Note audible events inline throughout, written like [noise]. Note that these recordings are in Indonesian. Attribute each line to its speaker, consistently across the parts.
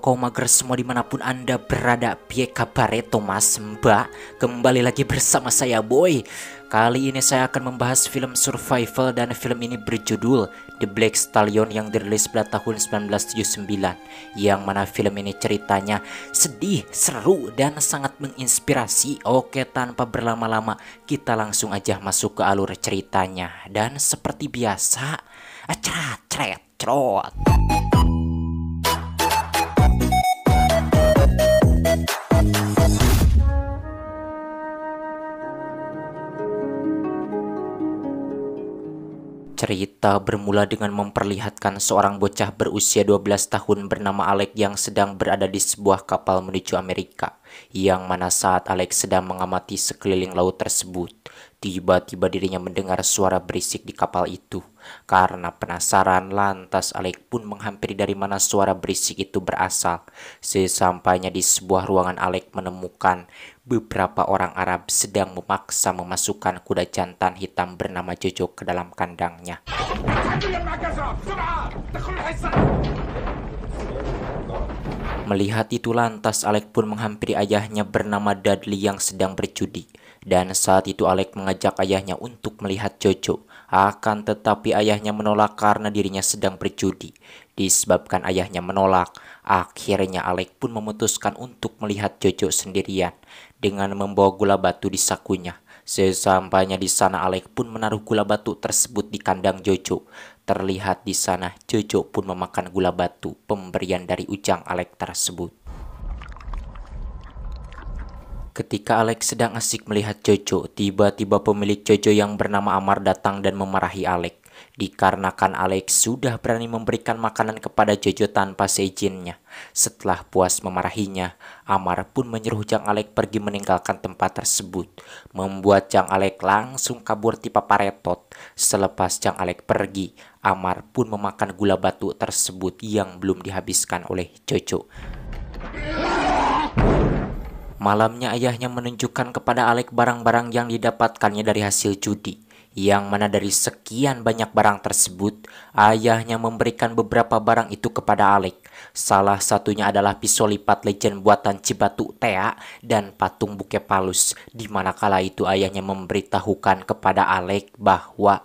Speaker 1: Kau mager semua dimanapun anda berada Pie kabare eh, Thomas, mbak Kembali lagi bersama saya boy Kali ini saya akan membahas film survival dan film ini berjudul The Black Stallion yang dirilis pada tahun 1979 Yang mana film ini ceritanya sedih, seru, dan sangat menginspirasi Oke tanpa berlama-lama kita langsung aja masuk ke alur ceritanya Dan seperti biasa, acrat, cret, trot Cerita bermula dengan memperlihatkan seorang bocah berusia 12 tahun bernama Alex yang sedang berada di sebuah kapal menuju Amerika, yang mana saat Alex sedang mengamati sekeliling laut tersebut, tiba-tiba dirinya mendengar suara berisik di kapal itu. Karena penasaran lantas Alek pun menghampiri dari mana suara berisik itu berasal. Sesampainya di sebuah ruangan Alek menemukan beberapa orang Arab sedang memaksa memasukkan kuda jantan hitam bernama Jojo ke dalam kandangnya. Melihat itu lantas Alek pun menghampiri ayahnya bernama Dudley yang sedang berjudi. Dan saat itu Alek mengajak ayahnya untuk melihat Jojo. Akan tetapi ayahnya menolak karena dirinya sedang berjudi. Disebabkan ayahnya menolak, akhirnya Alek pun memutuskan untuk melihat Jojo sendirian dengan membawa gula batu di sakunya. Sesampainya di sana Alek pun menaruh gula batu tersebut di kandang Jojo. Terlihat di sana Jojo pun memakan gula batu pemberian dari Ujang Alek tersebut. Ketika Alex sedang asik melihat Jojo, tiba-tiba pemilik Jojo yang bernama Amar datang dan memarahi Alex. Dikarenakan Alex sudah berani memberikan makanan kepada Jojo tanpa seizinnya. Setelah puas memarahinya, Amar pun menyuruh Jang Alex pergi meninggalkan tempat tersebut. Membuat Jang Alex langsung kabur tipe paretot. Selepas Jang Alex pergi, Amar pun memakan gula batu tersebut yang belum dihabiskan oleh Jojo. Malamnya ayahnya menunjukkan kepada Alek barang-barang yang didapatkannya dari hasil judi. Yang mana dari sekian banyak barang tersebut, ayahnya memberikan beberapa barang itu kepada Alek. Salah satunya adalah pisau lipat legend buatan Cibatu Tea dan patung buke palus. Di kala itu ayahnya memberitahukan kepada Alek bahwa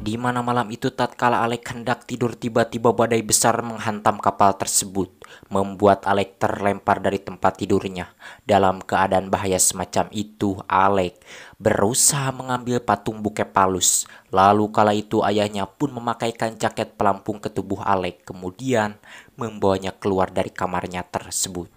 Speaker 1: di mana malam itu tatkala Alek hendak tidur tiba-tiba badai besar menghantam kapal tersebut, membuat Alek terlempar dari tempat tidurnya. Dalam keadaan bahaya semacam itu, Alek berusaha mengambil patung buke palus. Lalu kala itu ayahnya pun memakaikan jaket pelampung ke tubuh Alek, kemudian membawanya keluar dari kamarnya tersebut.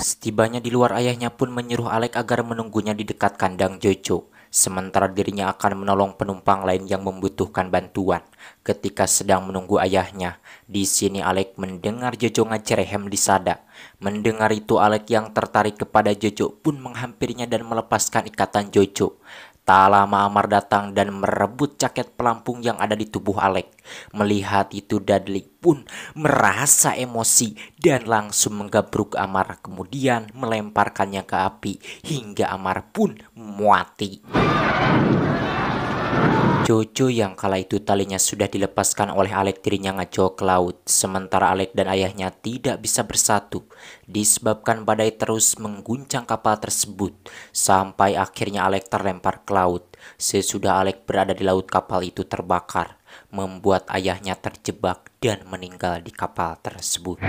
Speaker 1: Setibanya di luar ayahnya pun menyuruh Alek agar menunggunya di dekat kandang Jojo sementara dirinya akan menolong penumpang lain yang membutuhkan bantuan. Ketika sedang menunggu ayahnya, di sini Alek mendengar Jojo Cerehem di sada. Mendengar itu Alek yang tertarik kepada Jojo pun menghampirinya dan melepaskan ikatan Jojo. Tak lama Amar datang dan merebut jaket pelampung yang ada di tubuh Alek. Melihat itu Dudley pun merasa emosi dan langsung menggabruk Amar kemudian melemparkannya ke api hingga Amar pun muati. Jojo yang kala itu talinya sudah dilepaskan oleh Alek dirinya ngaco ke laut, sementara Alek dan ayahnya tidak bisa bersatu, disebabkan badai terus mengguncang kapal tersebut, sampai akhirnya Alek terlempar ke laut. Sesudah Alek berada di laut kapal itu terbakar, membuat ayahnya terjebak dan meninggal di kapal tersebut.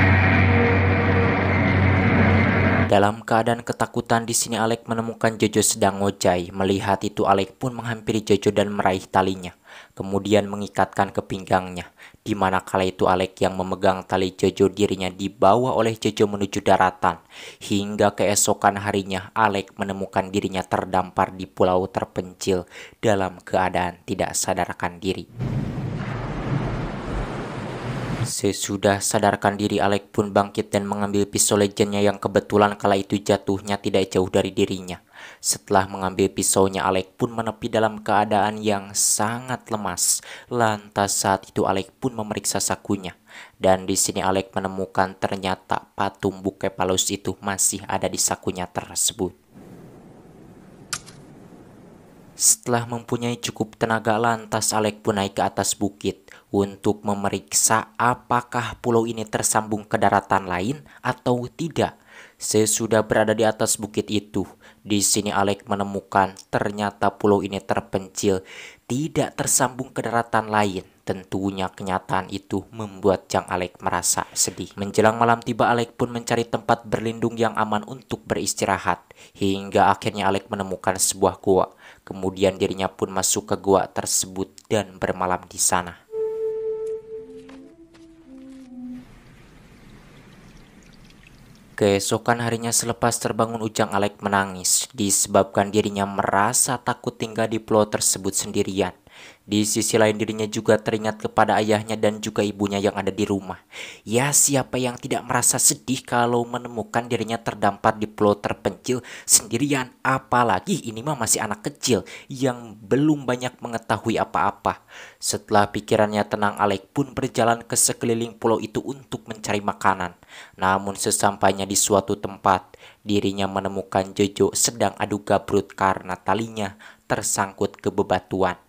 Speaker 1: Dalam keadaan ketakutan di sini Alek menemukan Jojo sedang ngojai. Melihat itu Alek pun menghampiri Jojo dan meraih talinya. Kemudian mengikatkan ke pinggangnya. Di mana kala itu Alek yang memegang tali Jojo dirinya dibawa oleh Jojo menuju daratan. Hingga keesokan harinya Alek menemukan dirinya terdampar di pulau terpencil dalam keadaan tidak sadarkan diri. Sesudah sadarkan diri Alec pun bangkit dan mengambil pisau legendnya yang kebetulan kala itu jatuhnya tidak jauh dari dirinya. Setelah mengambil pisaunya Alec pun menepi dalam keadaan yang sangat lemas. Lantas saat itu Alec pun memeriksa sakunya. Dan di sini Alec menemukan ternyata patung buke palus itu masih ada di sakunya tersebut. Setelah mempunyai cukup tenaga lantas Alec pun naik ke atas bukit untuk memeriksa apakah pulau ini tersambung ke daratan lain atau tidak. Sesudah berada di atas bukit itu, di sini Alek menemukan ternyata pulau ini terpencil, tidak tersambung ke daratan lain. Tentunya kenyataan itu membuat Jang Alek merasa sedih. Menjelang malam tiba Alek pun mencari tempat berlindung yang aman untuk beristirahat. Hingga akhirnya Alek menemukan sebuah gua. Kemudian dirinya pun masuk ke gua tersebut dan bermalam di sana. Keesokan harinya selepas terbangun Ujang Alek menangis disebabkan dirinya merasa takut tinggal di pulau tersebut sendirian. Di sisi lain dirinya juga teringat kepada ayahnya dan juga ibunya yang ada di rumah. Ya siapa yang tidak merasa sedih kalau menemukan dirinya terdampar di pulau terpencil sendirian. Apalagi ini mah masih anak kecil yang belum banyak mengetahui apa-apa. Setelah pikirannya tenang Alek pun berjalan ke sekeliling pulau itu untuk mencari makanan. Namun sesampainya di suatu tempat, dirinya menemukan Jojo sedang adu gabrut karena talinya tersangkut ke bebatuan.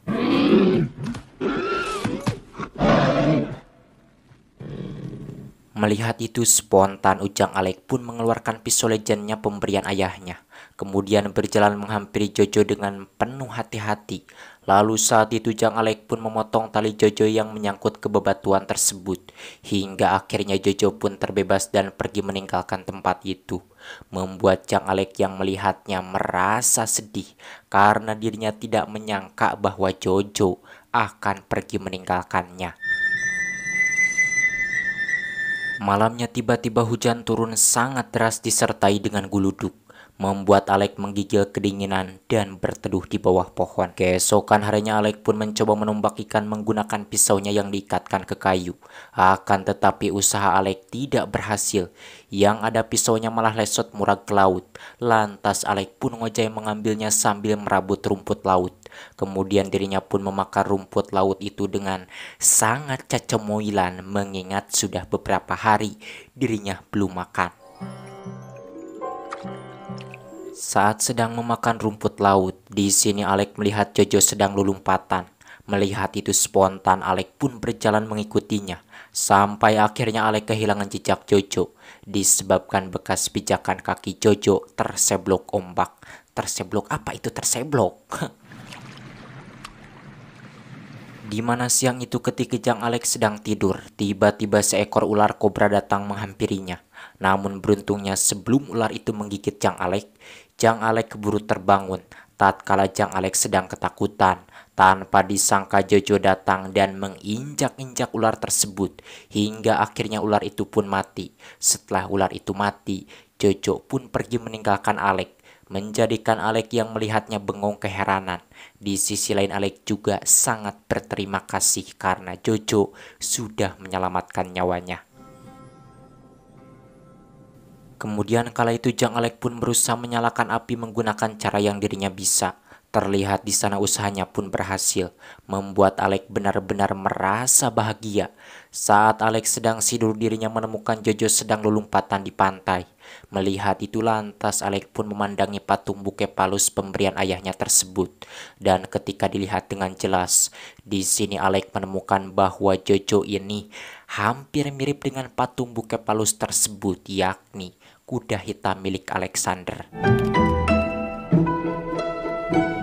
Speaker 1: Melihat itu spontan Ujang Alek pun mengeluarkan pisau legendnya pemberian ayahnya. Kemudian berjalan menghampiri Jojo dengan penuh hati-hati. Lalu saat itu Jang Alek pun memotong tali Jojo yang menyangkut ke bebatuan tersebut, hingga akhirnya Jojo pun terbebas dan pergi meninggalkan tempat itu. Membuat Jang Alek yang melihatnya merasa sedih karena dirinya tidak menyangka bahwa Jojo akan pergi meninggalkannya. Malamnya tiba-tiba hujan turun sangat deras disertai dengan guluduk membuat Alek menggigil kedinginan dan berteduh di bawah pohon. Keesokan harinya Alek pun mencoba menembak ikan menggunakan pisaunya yang diikatkan ke kayu. Akan tetapi usaha Alek tidak berhasil. Yang ada pisaunya malah lesot murag ke laut. Lantas Alek pun ngojai mengambilnya sambil merabut rumput laut. Kemudian dirinya pun memakan rumput laut itu dengan sangat cecemoilan mengingat sudah beberapa hari dirinya belum makan. Saat sedang memakan rumput laut, di sini Alek melihat Jojo sedang lulumpatan. Melihat itu spontan, Alek pun berjalan mengikutinya. Sampai akhirnya Alek kehilangan jejak Jojo. Disebabkan bekas pijakan kaki Jojo terseblok ombak. Terseblok apa itu terseblok? [laughs] Di mana siang itu ketika Jang Alek sedang tidur, tiba-tiba seekor ular kobra datang menghampirinya. Namun beruntungnya sebelum ular itu menggigit Jang Alek Jang Alek keburu terbangun tatkala Jang Alek sedang ketakutan. Tanpa disangka Jojo datang dan menginjak-injak ular tersebut hingga akhirnya ular itu pun mati. Setelah ular itu mati, Jojo pun pergi meninggalkan Alek menjadikan Alek yang melihatnya bengong keheranan. Di sisi lain Alek juga sangat berterima kasih karena Jojo sudah menyelamatkan nyawanya. Kemudian kala itu Jang Alek pun berusaha menyalakan api menggunakan cara yang dirinya bisa. Terlihat di sana usahanya pun berhasil, membuat Alek benar-benar merasa bahagia. Saat Alek sedang tidur dirinya menemukan Jojo sedang lompatan di pantai. Melihat itu lantas Alek pun memandangi patung buke palus pemberian ayahnya tersebut. Dan ketika dilihat dengan jelas, di sini Alek menemukan bahwa Jojo ini hampir mirip dengan patung buke palus tersebut, yakni kuda hitam milik Alexander.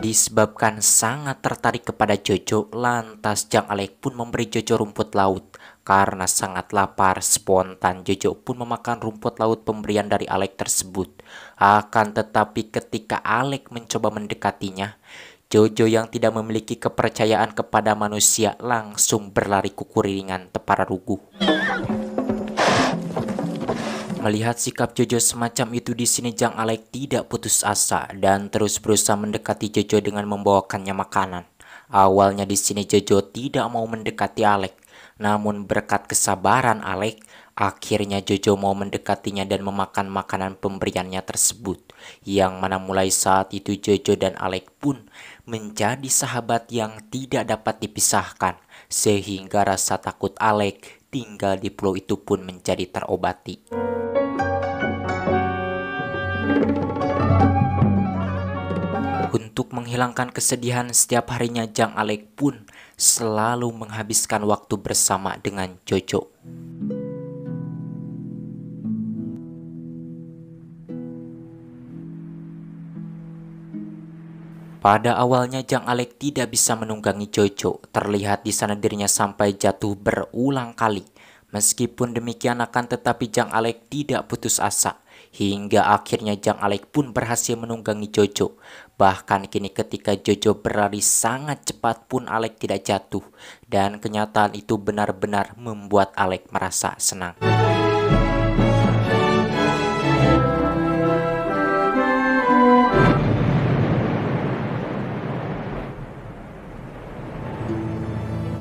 Speaker 1: Disebabkan sangat tertarik kepada Jojo, lantas Jang Alek pun memberi Jojo rumput laut. Karena sangat lapar, spontan Jojo pun memakan rumput laut pemberian dari Alek tersebut. Akan tetapi ketika Alek mencoba mendekatinya, Jojo yang tidak memiliki kepercayaan kepada manusia langsung berlari kukuriringan tepara rugu. Melihat sikap Jojo semacam itu di sini Jang Alek tidak putus asa dan terus berusaha mendekati Jojo dengan membawakannya makanan. Awalnya di sini Jojo tidak mau mendekati Alek, namun berkat kesabaran Alek, akhirnya Jojo mau mendekatinya dan memakan makanan pemberiannya tersebut. Yang mana mulai saat itu Jojo dan Alek pun menjadi sahabat yang tidak dapat dipisahkan sehingga rasa takut Alek tinggal di pulau itu pun menjadi terobati. Untuk menghilangkan kesedihan setiap harinya Jang Alek pun selalu menghabiskan waktu bersama dengan Jojo. Pada awalnya Jang Alek tidak bisa menunggangi Jojo, terlihat di sana dirinya sampai jatuh berulang kali. Meskipun demikian akan tetapi Jang Alek tidak putus asa. Hingga akhirnya Jang Alek pun berhasil menunggangi Jojo. Bahkan kini ketika Jojo berlari sangat cepat pun Alek tidak jatuh. Dan kenyataan itu benar-benar membuat Alek merasa senang.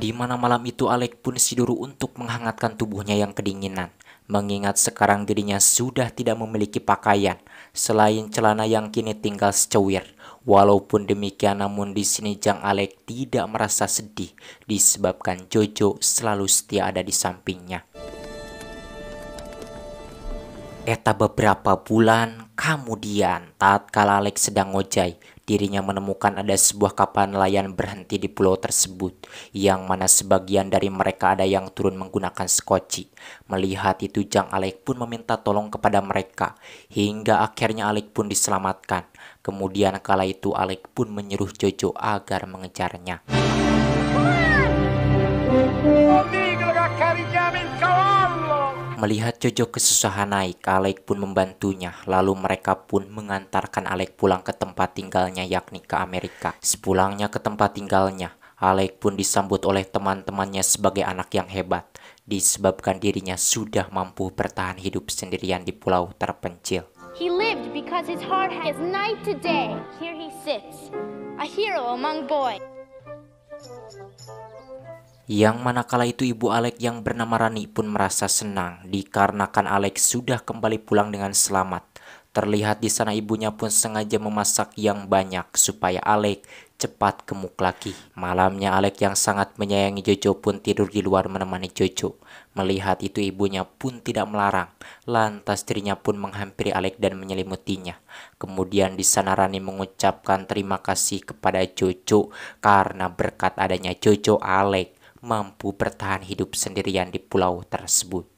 Speaker 1: Di mana malam itu Alek pun siduru untuk menghangatkan tubuhnya yang kedinginan, mengingat sekarang dirinya sudah tidak memiliki pakaian, selain celana yang kini tinggal secewir. Walaupun demikian namun di sini Jang Alek tidak merasa sedih disebabkan Jojo selalu setia ada di sampingnya. Eta beberapa bulan kemudian tatkala Alex sedang ngojai, dirinya menemukan ada sebuah kapal nelayan berhenti di pulau tersebut, yang mana sebagian dari mereka ada yang turun menggunakan skoci. Melihat itu, Jang Alek pun meminta tolong kepada mereka, hingga akhirnya Alek pun diselamatkan. Kemudian kala itu Alek pun menyuruh Jojo agar mengejarnya. Melihat Jojo kesusahan naik, Alek pun membantunya, lalu mereka pun mengantarkan Alek pulang ke tempat tinggalnya yakni ke Amerika. Sepulangnya ke tempat tinggalnya, Alek pun disambut oleh teman-temannya sebagai anak yang hebat, disebabkan dirinya sudah mampu bertahan hidup sendirian di pulau terpencil. He lived because his heart has night to Here he sits, a hero among boys. Yang manakala itu ibu Alex yang bernama Rani pun merasa senang dikarenakan Alex sudah kembali pulang dengan selamat. Terlihat di sana ibunya pun sengaja memasak yang banyak supaya Alex cepat gemuk lagi. Malamnya Alex yang sangat menyayangi Jojo pun tidur di luar menemani Jojo. Melihat itu ibunya pun tidak melarang. Lantas dirinya pun menghampiri Alex dan menyelimutinya. Kemudian di sana Rani mengucapkan terima kasih kepada Jojo karena berkat adanya Jojo Alex mampu bertahan hidup sendirian di pulau tersebut.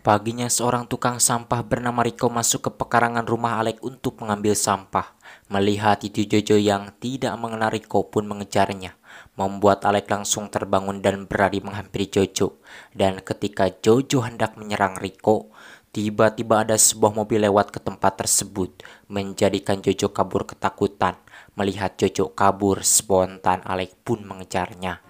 Speaker 1: Paginya seorang tukang sampah bernama Riko masuk ke pekarangan rumah Alek untuk mengambil sampah. Melihat itu Jojo yang tidak mengenal Riko pun mengejarnya, membuat Alek langsung terbangun dan berlari menghampiri Jojo. Dan ketika Jojo hendak menyerang Riko, Tiba-tiba ada sebuah mobil lewat ke tempat tersebut, menjadikan Jojo kabur ketakutan. Melihat Jojo kabur, spontan Alec pun mengejarnya.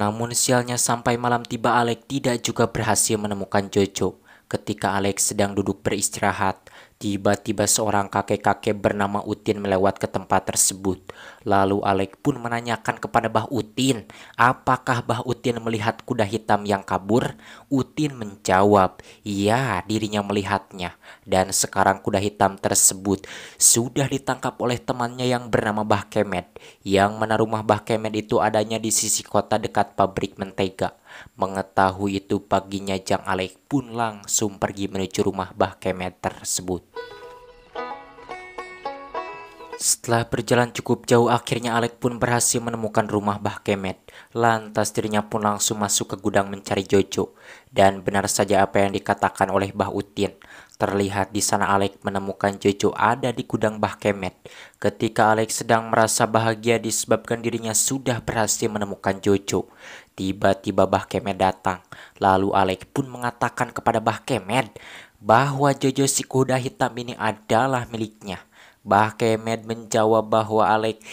Speaker 1: Namun sialnya sampai malam tiba Alec tidak juga berhasil menemukan Jojo. Ketika Alex sedang duduk beristirahat, Tiba-tiba seorang kakek-kakek bernama Utin melewat ke tempat tersebut. Lalu Alek pun menanyakan kepada Bah Utin, apakah Bah Utin melihat kuda hitam yang kabur? Utin menjawab, iya dirinya melihatnya. Dan sekarang kuda hitam tersebut sudah ditangkap oleh temannya yang bernama Bah Kemet. Yang mana rumah Bah Kemet itu adanya di sisi kota dekat pabrik mentega. Mengetahui itu paginya Jang Alek pun langsung pergi menuju rumah Bah Kemet tersebut. Setelah berjalan cukup jauh akhirnya Alek pun berhasil menemukan rumah Bah Kemet. Lantas dirinya pun langsung masuk ke gudang mencari Jojo. Dan benar saja apa yang dikatakan oleh Bah Utin. Terlihat di sana Alek menemukan Jojo ada di gudang Bah Kemet. Ketika Alek sedang merasa bahagia disebabkan dirinya sudah berhasil menemukan Jojo. Tiba-tiba Bah Kemed datang, lalu Alek pun mengatakan kepada Bah Kemed bahwa Jojo si kuda hitam ini adalah miliknya. Bah Kemed menjawab bahwa Alek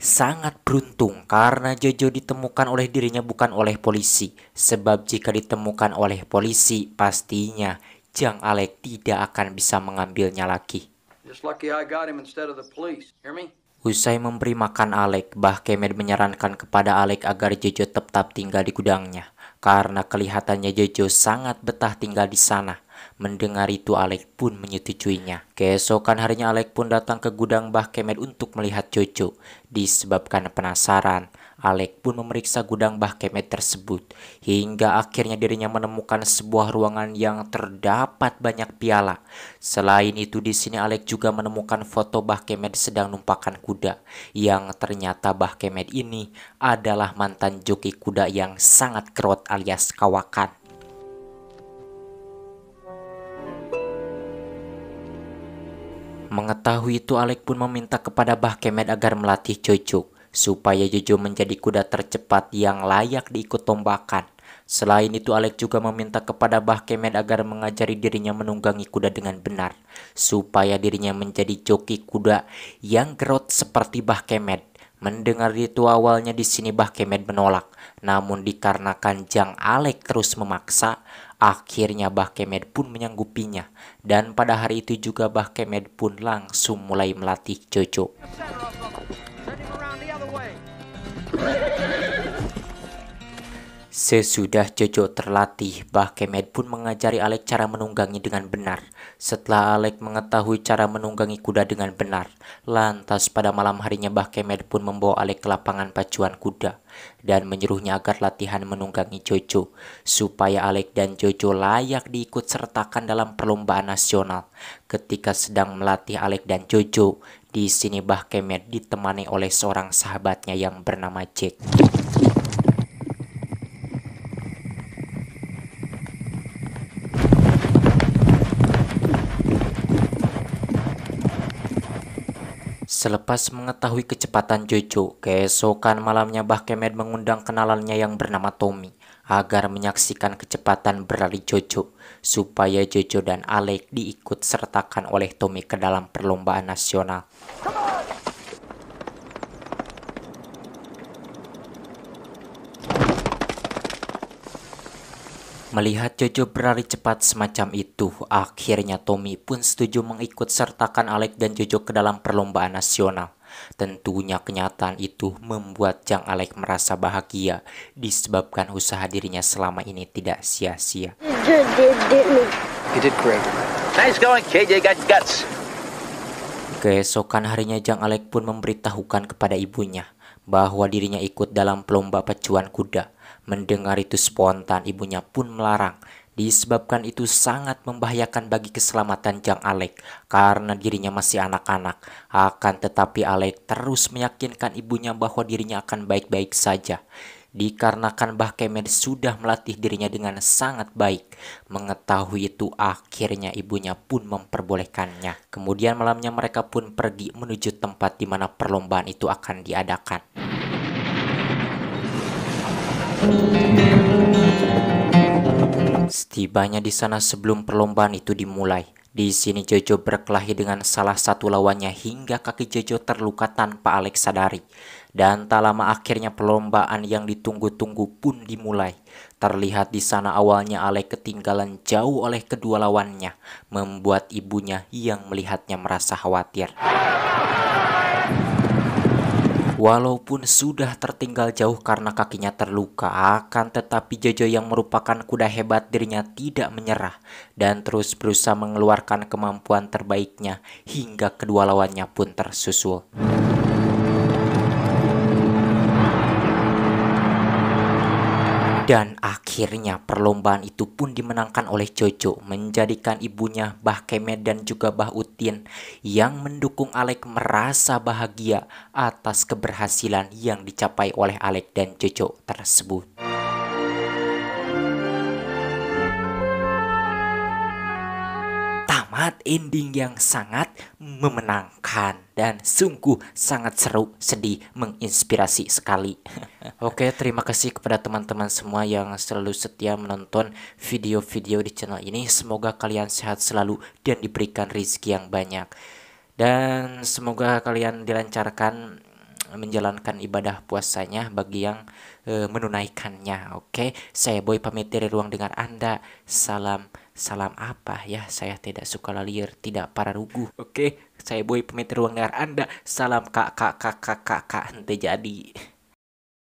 Speaker 1: sangat beruntung karena Jojo ditemukan oleh dirinya bukan oleh polisi. Sebab jika ditemukan oleh polisi, pastinya Jang Alek tidak akan bisa mengambilnya lagi. Just lucky I got him instead of the police. Hear me? Usai memberi makan Alek, Bah Kemet menyarankan kepada Alek agar Jojo tetap tinggal di gudangnya. Karena kelihatannya Jojo sangat betah tinggal di sana. Mendengar itu Alek pun menyetujuinya. Keesokan harinya Alek pun datang ke gudang Bah Kemet untuk melihat Jojo. Disebabkan penasaran, Alek pun memeriksa gudang Bahkemet tersebut, hingga akhirnya dirinya menemukan sebuah ruangan yang terdapat banyak piala. Selain itu, di sini Alek juga menemukan foto Bahkemet sedang numpakan kuda, yang ternyata Bahkemet ini adalah mantan joki kuda yang sangat kerot alias kawakan. Mengetahui itu Alek pun meminta kepada Bah Kemet agar melatih cucu supaya Jojo menjadi kuda tercepat yang layak diikut tombakan. Selain itu, Alek juga meminta kepada Bah Kemet agar mengajari dirinya menunggangi kuda dengan benar, supaya dirinya menjadi joki kuda yang gerot seperti Bah Kemet. Mendengar itu awalnya di sini Bah Kemet menolak, namun dikarenakan Jang Alek terus memaksa, akhirnya Bah Kemet pun menyanggupinya. Dan pada hari itu juga Bah Kemet pun langsung mulai melatih Jojo. Sesudah Jojo terlatih, Bah Kemet pun mengajari Alek cara menunggangi dengan benar. Setelah Alek mengetahui cara menunggangi kuda dengan benar, lantas pada malam harinya Bah Kemet pun membawa Alek ke lapangan pacuan kuda dan menyuruhnya agar latihan menunggangi Jojo supaya Alek dan Jojo layak diikut sertakan dalam perlombaan nasional. Ketika sedang melatih Alek dan Jojo, di sini Bah Kemet ditemani oleh seorang sahabatnya yang bernama Jack. Selepas mengetahui kecepatan Jojo, keesokan malamnya Bah Kemet mengundang kenalannya yang bernama Tommy agar menyaksikan kecepatan berlari Jojo, supaya Jojo dan Alek diikut sertakan oleh Tommy ke dalam perlombaan nasional. Melihat Jojo berlari cepat semacam itu, akhirnya Tommy pun setuju mengikut sertakan Alex dan Jojo ke dalam perlombaan nasional. Tentunya kenyataan itu membuat Jang Alex merasa bahagia disebabkan usaha dirinya selama ini tidak sia-sia. Keesokan harinya Jang Alex pun memberitahukan kepada ibunya bahwa dirinya ikut dalam pelomba pacuan kuda. Mendengar itu spontan ibunya pun melarang. Disebabkan itu sangat membahayakan bagi keselamatan Jang Alek karena dirinya masih anak-anak. Akan tetapi Alek terus meyakinkan ibunya bahwa dirinya akan baik-baik saja. Dikarenakan Bah Kemer sudah melatih dirinya dengan sangat baik. Mengetahui itu akhirnya ibunya pun memperbolehkannya. Kemudian malamnya mereka pun pergi menuju tempat di mana perlombaan itu akan diadakan. Setibanya di sana sebelum perlombaan itu dimulai, di sini Jojo berkelahi dengan salah satu lawannya hingga kaki Jojo terluka tanpa Alex sadari. Dan tak lama akhirnya perlombaan yang ditunggu-tunggu pun dimulai. Terlihat di sana awalnya Alex ketinggalan jauh oleh kedua lawannya, membuat ibunya yang melihatnya merasa khawatir. Walaupun sudah tertinggal jauh karena kakinya terluka, akan tetapi Jojo yang merupakan kuda hebat dirinya tidak menyerah dan terus berusaha mengeluarkan kemampuan terbaiknya hingga kedua lawannya pun tersusul. Dan akhirnya perlombaan itu pun dimenangkan oleh Jojo menjadikan ibunya Bah Kemet dan juga Bah Utin yang mendukung Alek merasa bahagia atas keberhasilan yang dicapai oleh Alek dan Jojo tersebut. tamat ending yang sangat memenangkan dan sungguh sangat seru, sedih, menginspirasi sekali. [laughs] Oke, terima kasih kepada teman-teman semua yang selalu setia menonton video-video di channel ini. Semoga kalian sehat selalu dan diberikan rezeki yang banyak. Dan semoga kalian dilancarkan menjalankan ibadah puasanya bagi yang e, menunaikannya. Oke, saya Boy pamit dari ruang dengan Anda. Salam Salam apa ya? Saya tidak suka lalir, tidak para rugu. Oke, saya boy pemeteruang ruang dengar Anda. Salam kak kak kak kak kak kak. Ente jadi.